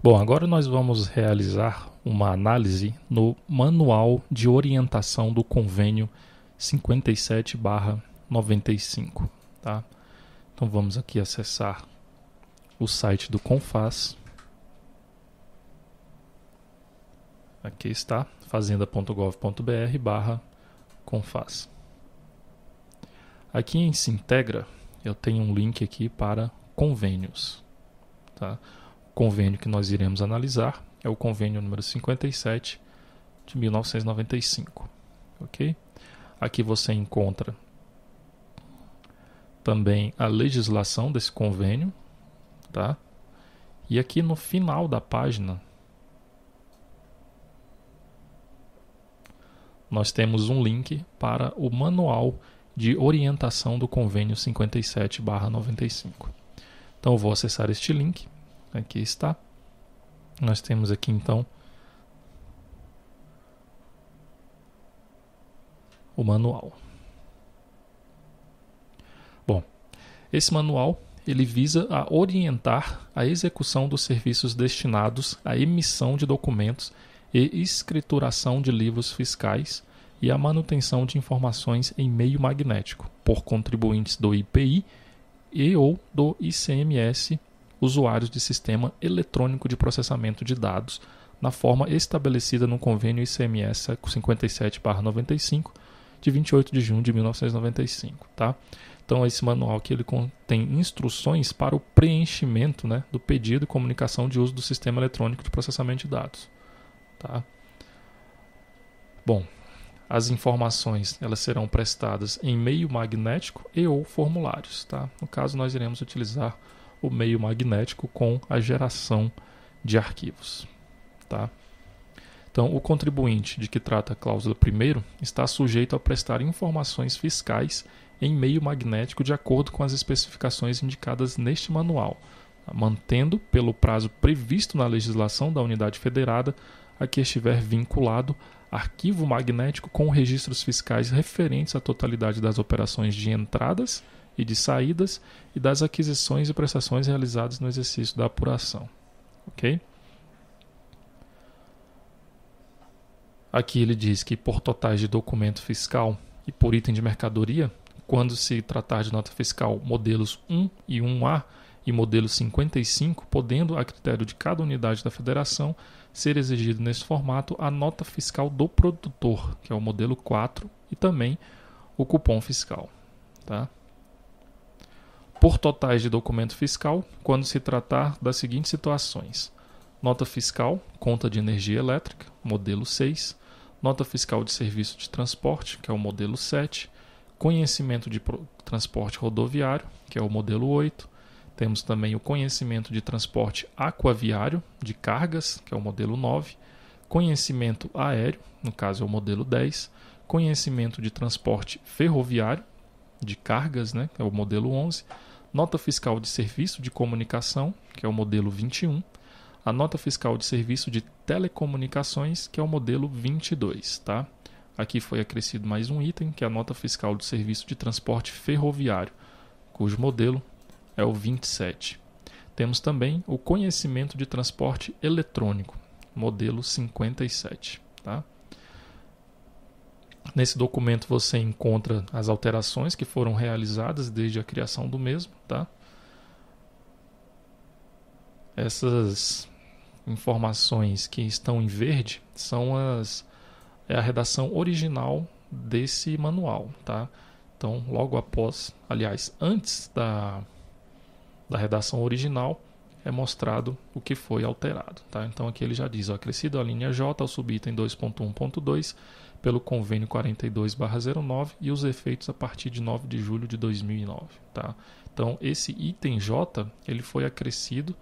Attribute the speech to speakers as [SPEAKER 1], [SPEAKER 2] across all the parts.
[SPEAKER 1] Bom, agora nós vamos realizar uma análise no Manual de Orientação do Convênio 57/95, tá? Então vamos aqui acessar o site do Confas. Aqui está fazenda.gov.br/confas. Aqui em Se Integra eu tenho um link aqui para convênios, tá? convênio que nós iremos analisar é o convênio número 57 de 1995, ok? Aqui você encontra também a legislação desse convênio, tá? E aqui no final da página nós temos um link para o manual de orientação do convênio 57/95. Então eu vou acessar este link Aqui está. Nós temos aqui então o manual. Bom, esse manual ele visa a orientar a execução dos serviços destinados à emissão de documentos e escrituração de livros fiscais e a manutenção de informações em meio magnético por contribuintes do IPI e ou do ICMS usuários de sistema eletrônico de processamento de dados, na forma estabelecida no convênio ICMS 57/95 de 28 de junho de 1995, tá? Então esse manual que ele contém instruções para o preenchimento, né, do pedido e comunicação de uso do sistema eletrônico de processamento de dados, tá? Bom, as informações elas serão prestadas em meio magnético e ou formulários, tá? No caso nós iremos utilizar o meio magnético com a geração de arquivos. Tá? Então, o contribuinte de que trata a cláusula 1 está sujeito a prestar informações fiscais em meio magnético de acordo com as especificações indicadas neste manual, tá? mantendo, pelo prazo previsto na legislação da unidade federada, a que estiver vinculado arquivo magnético com registros fiscais referentes à totalidade das operações de entradas e de saídas e das aquisições e prestações realizadas no exercício da apuração. Ok? Aqui ele diz que por totais de documento fiscal e por item de mercadoria, quando se tratar de nota fiscal modelos 1 e 1A e modelo 55, podendo, a critério de cada unidade da federação, ser exigido nesse formato a nota fiscal do produtor, que é o modelo 4, e também o cupom fiscal. Tá? por totais de documento fiscal quando se tratar das seguintes situações: nota fiscal, conta de energia elétrica, modelo 6, nota fiscal de serviço de transporte, que é o modelo 7, conhecimento de transporte rodoviário, que é o modelo 8. Temos também o conhecimento de transporte aquaviário de cargas, que é o modelo 9, conhecimento aéreo, no caso é o modelo 10, conhecimento de transporte ferroviário de cargas, né, que é o modelo 11 nota fiscal de serviço de comunicação, que é o modelo 21, a nota fiscal de serviço de telecomunicações, que é o modelo 22, tá? Aqui foi acrescido mais um item, que é a nota fiscal de serviço de transporte ferroviário, cujo modelo é o 27. Temos também o conhecimento de transporte eletrônico, modelo 57, tá? Nesse documento você encontra as alterações que foram realizadas desde a criação do mesmo, tá? Essas informações que estão em verde são as é a redação original desse manual, tá? Então, logo após, aliás, antes da da redação original, é mostrado o que foi alterado. Tá? Então aqui ele já diz, ó, acrescido a linha J ao subitem 2.1.2 pelo convênio 42/09 e os efeitos a partir de 9 de julho de 2009, tá? Então esse item J, ele foi acrescido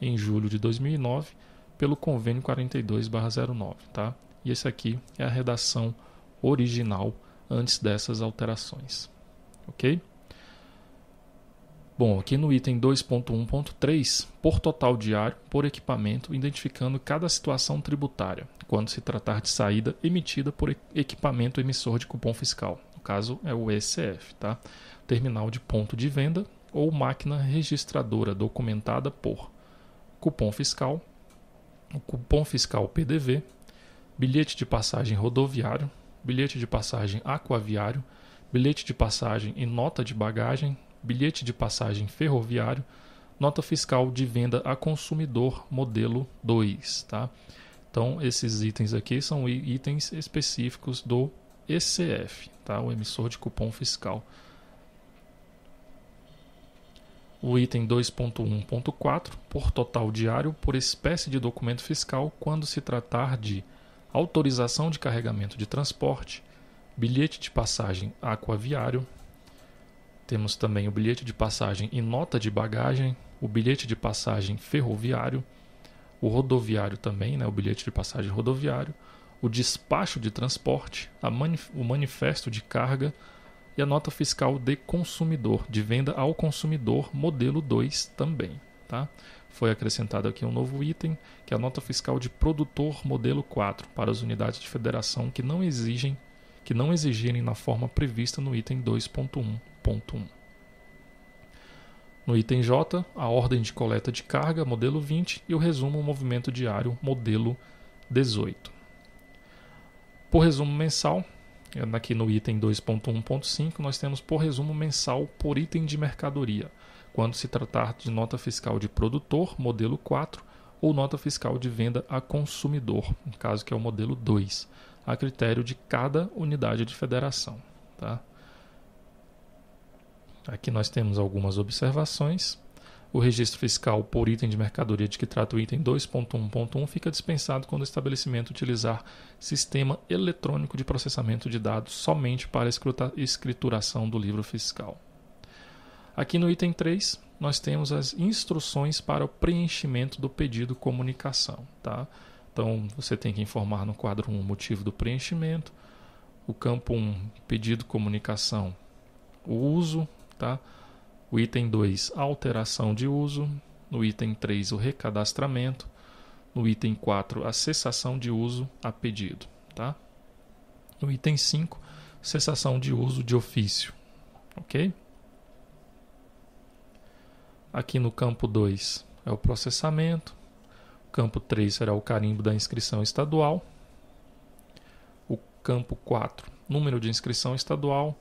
[SPEAKER 1] em julho de 2009 pelo convênio 42/09, tá? E esse aqui é a redação original antes dessas alterações. OK? Bom, aqui no item 2.1.3, por total diário, por equipamento, identificando cada situação tributária, quando se tratar de saída emitida por equipamento emissor de cupom fiscal. No caso é o ECF, tá? Terminal de ponto de venda ou máquina registradora documentada por cupom fiscal, cupom fiscal PDV, bilhete de passagem rodoviário, bilhete de passagem aquaviário, bilhete de passagem e nota de bagagem, bilhete de passagem ferroviário, nota fiscal de venda a consumidor modelo 2, tá? Então, esses itens aqui são itens específicos do ECF, tá? O emissor de cupom fiscal. O item 2.1.4, por total diário por espécie de documento fiscal quando se tratar de autorização de carregamento de transporte, bilhete de passagem aquaviário, temos também o bilhete de passagem e nota de bagagem, o bilhete de passagem ferroviário, o rodoviário também, né, o bilhete de passagem rodoviário, o despacho de transporte, manif o manifesto de carga e a nota fiscal de consumidor, de venda ao consumidor, modelo 2 também. Tá? Foi acrescentado aqui um novo item, que é a nota fiscal de produtor, modelo 4, para as unidades de federação que não exigem que não exigirem na forma prevista no item 2.1.1. No item J, a ordem de coleta de carga, modelo 20, e o resumo movimento diário, modelo 18. Por resumo mensal, eh, aqui no item 2.1.5, nós temos por resumo mensal por item de mercadoria, quando se tratar de nota fiscal de produtor, modelo 4, ou nota fiscal de venda a consumidor, no caso que é o modelo 2 a critério de cada unidade de federação. Tá? Aqui nós temos algumas observações. O registro fiscal por item de mercadoria de que trata o item 2.1.1 fica dispensado quando o estabelecimento utilizar sistema eletrônico de processamento de dados somente para escrituração do livro fiscal. Aqui no item 3, nós temos as instruções para o preenchimento do pedido comunicação. Tá? Então, você tem que informar no quadro 1 o motivo do preenchimento, o campo 1, pedido comunicação, o uso, tá? O item 2, alteração de uso, no item 3, o recadastramento, no item 4, a cessação de uso a pedido, tá? No item 5, cessação de uso de ofício, OK? Aqui no campo 2 é o processamento, campo 3 será o carimbo da inscrição estadual. O campo 4, número de inscrição estadual.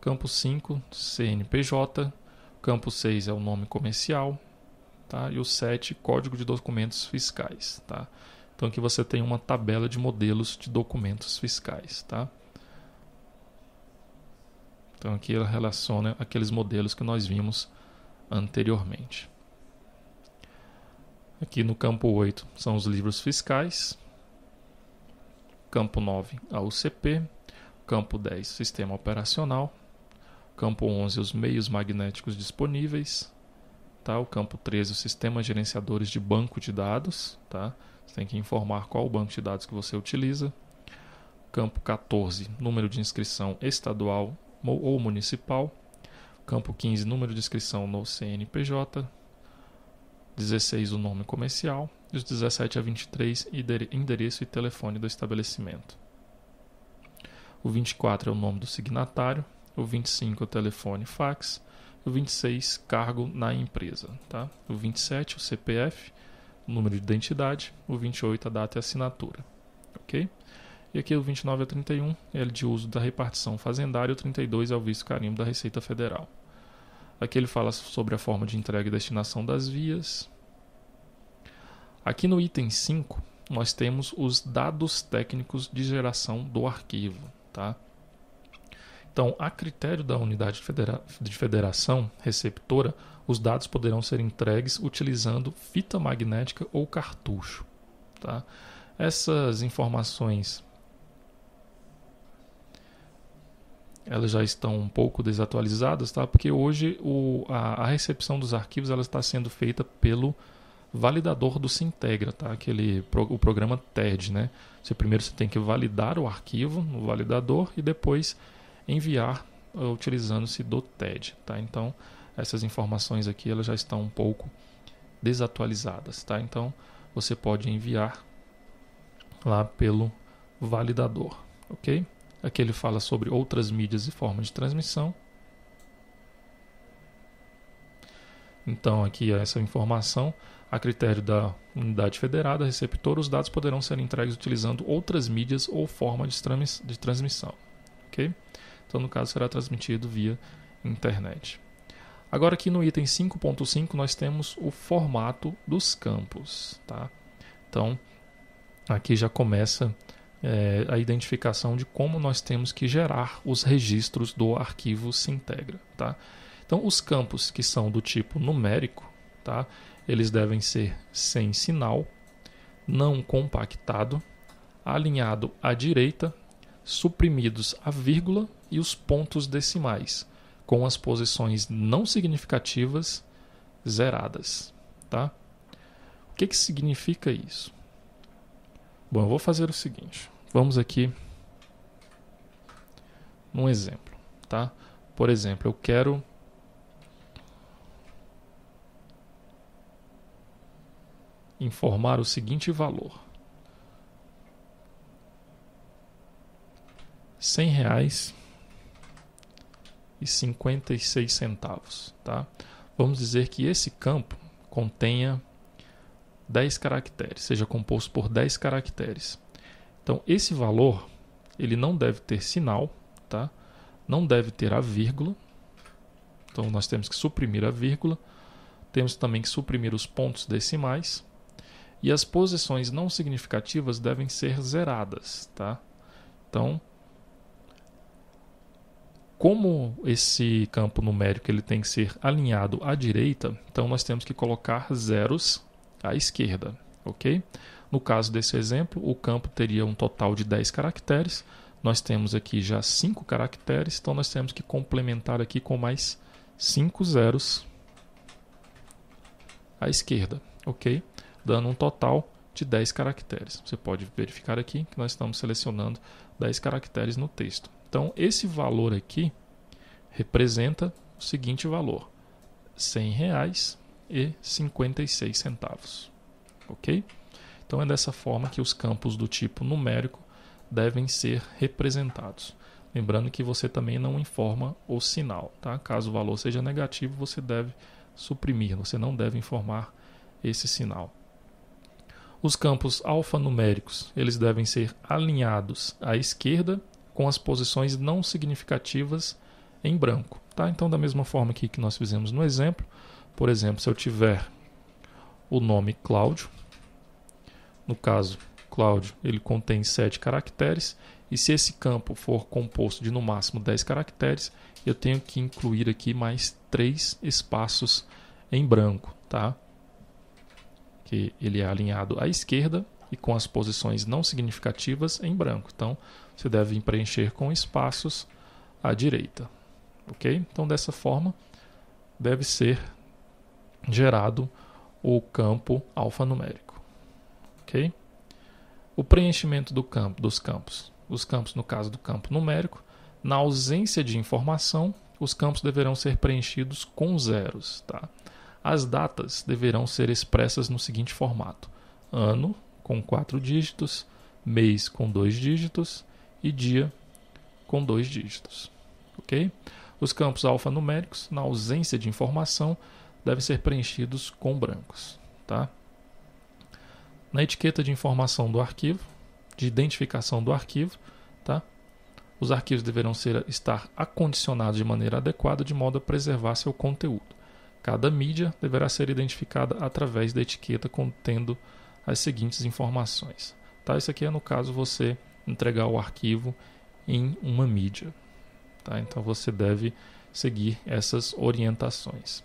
[SPEAKER 1] Campo 5, CNPJ. Campo 6 é o nome comercial. Tá? E o 7, código de documentos fiscais. Tá? Então que você tem uma tabela de modelos de documentos fiscais. Tá? Então aqui ela relaciona aqueles modelos que nós vimos anteriormente. Aqui no campo 8 são os livros fiscais, campo 9 a UCP, campo 10 sistema operacional, campo 11 os meios magnéticos disponíveis, tá? O campo 13 os sistemas gerenciadores de banco de dados, tá? Você tem que informar qual o banco de dados que você utiliza. Campo 14 número de inscrição estadual ou municipal. Campo 15 número de inscrição no CNPJ 16 o nome comercial e os 17 a 23 endereço e telefone do estabelecimento. O 24 é o nome do signatário, o 25 é o telefone fax, o 26 cargo na empresa, tá? O 27 o CPF, o número de identidade, o 28 a data e assinatura, OK? E aqui o 29 a 31 é de uso da repartição fazendária, o 32 é o visto carimbo da Receita Federal. Aqui ele fala sobre a forma de entrega e destinação das vias. Aqui no item 5, nós temos os dados técnicos de geração do arquivo. Tá? Então, a critério da unidade de federação receptora, os dados poderão ser entregues utilizando fita magnética ou cartucho. Tá? Essas informações elas já estão um pouco desatualizadas, tá? Porque hoje o, a, a recepção dos arquivos ela está sendo feita pelo validador do Sintegra, tá? Aquele pro, o programa TED, né? Você primeiro você tem que validar o arquivo no validador e depois enviar eh, utilizando-se do TED, tá? Então, essas informações aqui elas já estão um pouco desatualizadas, tá? Então, você pode enviar lá pelo validador, OK? Aqui ele fala sobre outras mídias e formas de transmissão. Então, aqui é essa informação. A critério da unidade federada, receptor, os dados poderão ser entregues utilizando outras mídias ou forma de, transmiss de transmissão. Okay? Então, no caso, será transmitido via internet. Agora, aqui no item 5.5, nós temos o formato dos campos. Tá? Então, aqui já começa é, a identificação de como nós temos que gerar os registros do arquivo se integra. Tá? Então, os campos que são do tipo numérico, tá? eles devem ser sem sinal, não compactado, alinhado à direita, suprimidos a vírgula e os pontos decimais, com as posições não significativas zeradas. Tá? O que, que significa isso? Bom, eu vou fazer o seguinte. Vamos aqui num exemplo, tá? Por exemplo, eu quero informar o seguinte valor: cem reais e cinquenta e seis centavos, tá? Vamos dizer que esse campo contenha 10 caracteres, seja composto por 10 caracteres. Então, esse valor, ele não deve ter sinal, tá? Não deve ter a vírgula. Então, nós temos que suprimir a vírgula. Temos também que suprimir os pontos decimais. E as posições não significativas devem ser zeradas, tá? Então, como esse campo numérico ele tem que ser alinhado à direita, então nós temos que colocar zeros à esquerda, ok? No caso desse exemplo, o campo teria um total de 10 caracteres. Nós temos aqui já 5 caracteres, então nós temos que complementar aqui com mais 5 zeros à esquerda, ok? Dando um total de 10 caracteres. Você pode verificar aqui que nós estamos selecionando 10 caracteres no texto. Então, esse valor aqui representa o seguinte valor: R$ 100,56, ok? Então é dessa forma que os campos do tipo numérico devem ser representados. Lembrando que você também não informa o sinal, tá? Caso o valor seja negativo, você deve suprimir, você não deve informar esse sinal. Os campos alfanuméricos, eles devem ser alinhados à esquerda com as posições não significativas em branco, tá? Então da mesma forma aqui que nós fizemos no exemplo, por exemplo, se eu tiver o nome Cláudio, no caso Cláudio, ele contém 7 caracteres, e se esse campo for composto de no máximo 10 caracteres, eu tenho que incluir aqui mais 3 espaços em branco, tá? Que ele é alinhado à esquerda e com as posições não significativas em branco. Então, você deve preencher com espaços à direita, ok? Então, dessa forma, deve ser gerado o campo alfanumérico. O preenchimento do campo, dos campos, os campos no caso do campo numérico, na ausência de informação, os campos deverão ser preenchidos com zeros, tá? As datas deverão ser expressas no seguinte formato: ano com quatro dígitos, mês com dois dígitos e dia com dois dígitos, ok? Os campos alfanuméricos, na ausência de informação, devem ser preenchidos com brancos, tá? na etiqueta de informação do arquivo, de identificação do arquivo, tá? Os arquivos deverão ser, estar acondicionados de maneira adequada de modo a preservar seu conteúdo. Cada mídia deverá ser identificada através da etiqueta contendo as seguintes informações. Tá? Isso aqui é no caso você entregar o arquivo em uma mídia. Tá? Então você deve seguir essas orientações.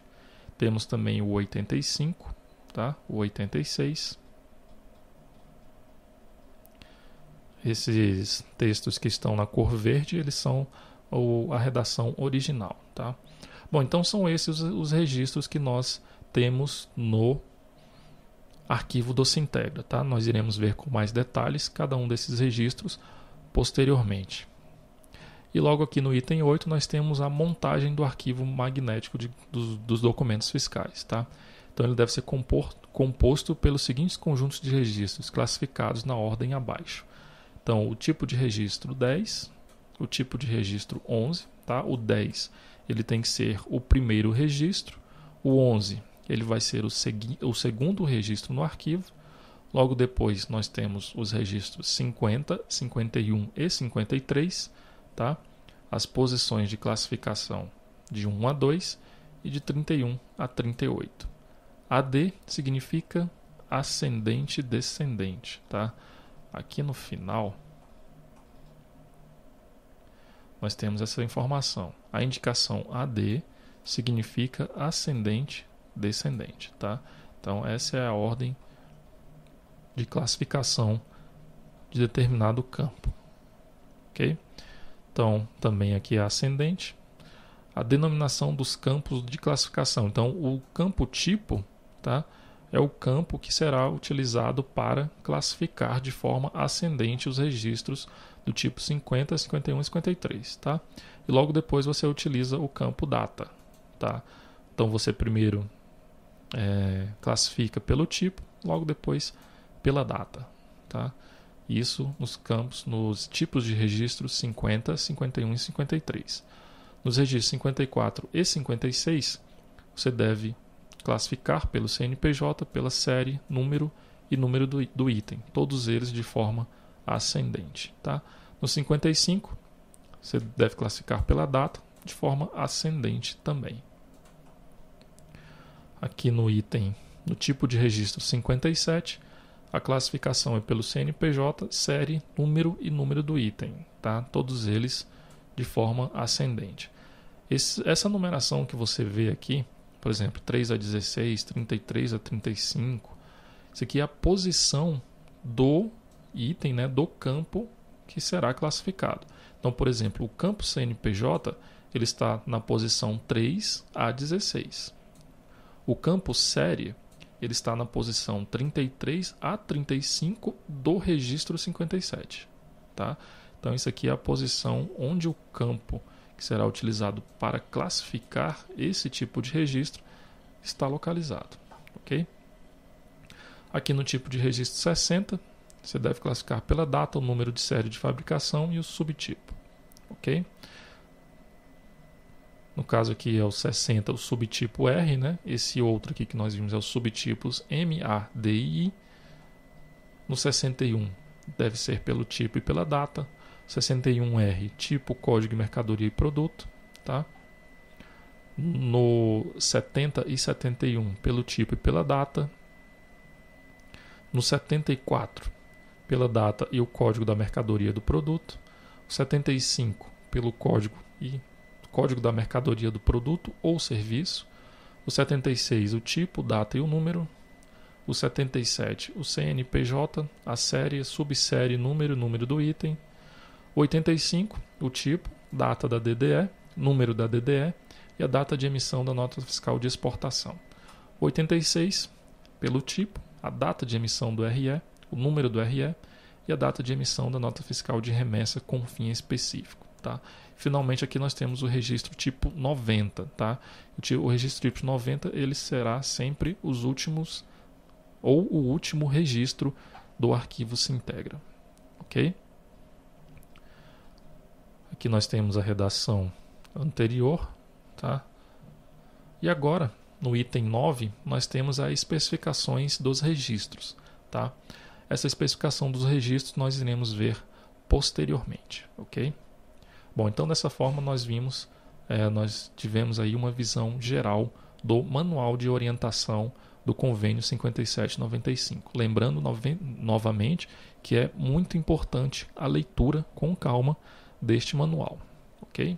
[SPEAKER 1] Temos também o 85, tá? O 86. Esses textos que estão na cor verde, eles são a redação original, tá? Bom, então são esses os registros que nós temos no arquivo do Sintegra, tá? Nós iremos ver com mais detalhes cada um desses registros posteriormente. E logo aqui no item 8 nós temos a montagem do arquivo magnético de, dos, dos, documentos fiscais. Tá? Então ele deve ser compor, composto pelos seguintes conjuntos de registros classificados na ordem abaixo. Então o tipo de registro 10, o tipo de registro 11, tá? o 10 ele tem que ser o primeiro registro, o 11 ele vai ser o, segui, o segundo registro no arquivo, Logo depois, nós temos os registros 50, 51 e 53 tá? as posições de classificação de 1 a 2 e de 31 a 38. AD significa ascendente descendente, tá? Aqui no final nós temos essa informação. A indicação AD significa ascendente descendente, tá? Então essa é a ordem de classificação de determinado campo. OK? Então, também aqui é ascendente. A denominação dos campos de classificação. Então, o campo tipo tá, é o campo que será utilizado para classificar de forma ascendente os registros do tipo 50, 51 e 53. Tá? E logo depois você utiliza o campo data. Tá? Então, você primeiro é, classifica pelo tipo, logo depois pela data. Tá? Isso nos campos, nos tipos de registro 50, 51 e 53. Nos registros 54 e 56, você deve classificar pelo CNPJ, pela série, número e número do, do item, todos eles de forma ascendente. Tá? No 55, você deve classificar pela data de forma ascendente também. Aqui no item, no tipo de registro 57, a classificação é pelo CNPJ, série, número e número do item, tá? Todos eles de forma ascendente. Esse, essa numeração que você vê aqui, por exemplo, 3 a 16, 33 a 35, isso aqui é a posição do item, né, do campo que será classificado. Então, por exemplo, o campo CNPJ ele está na posição 3 a 16. O campo série ele está na posição 33 a 35 do registro 57. Tá? Então, isso aqui é a posição onde o campo que será utilizado para classificar esse tipo de registro está localizado. ok? Aqui no tipo de registro 60, você deve classificar pela data, o número de série de fabricação e o subtipo. ok? No caso aqui é o 60, o subtipo R, né? Esse outro aqui que nós vimos é os subtipos M, A, D e I. No 61, deve ser pelo tipo e pela data. 61R, tipo, código, mercadoria e produto, tá? No 70 e 71, pelo tipo e pela data. No 74, pela data e o código da mercadoria do produto. 75, pelo código e código da mercadoria do produto ou serviço, o 76, o tipo, data e o número, o 77, o CNPJ, a série, subsérie, número e número do item, 85, o tipo, data da DDE, número da DDE e a data de emissão da nota fiscal de exportação. 86, pelo tipo, a data de emissão do RE, o número do RE e a data de emissão da nota fiscal de remessa com fim específico tá? Finalmente aqui nós temos o registro tipo 90, tá? O registro tipo 90, ele será sempre os últimos ou o último registro do arquivo se integra, Aqui nós temos a redação anterior, tá? E agora, no item 9, nós temos as especificações dos registros, tá? Essa especificação dos registros nós iremos ver posteriormente, Bom, então dessa forma nós vimos, é, nós tivemos aí uma visão geral do Manual de Orientação do Convênio 5795. Lembrando novamente que é muito importante a leitura com calma deste manual, ok?